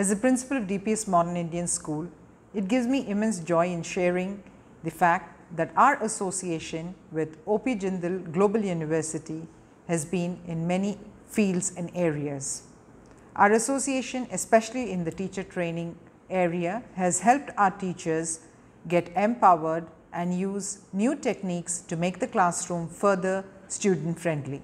As the principal of DPS Modern Indian School, it gives me immense joy in sharing the fact that our association with OP Jindal Global University has been in many fields and areas. Our association, especially in the teacher training area, has helped our teachers get empowered and use new techniques to make the classroom further student friendly.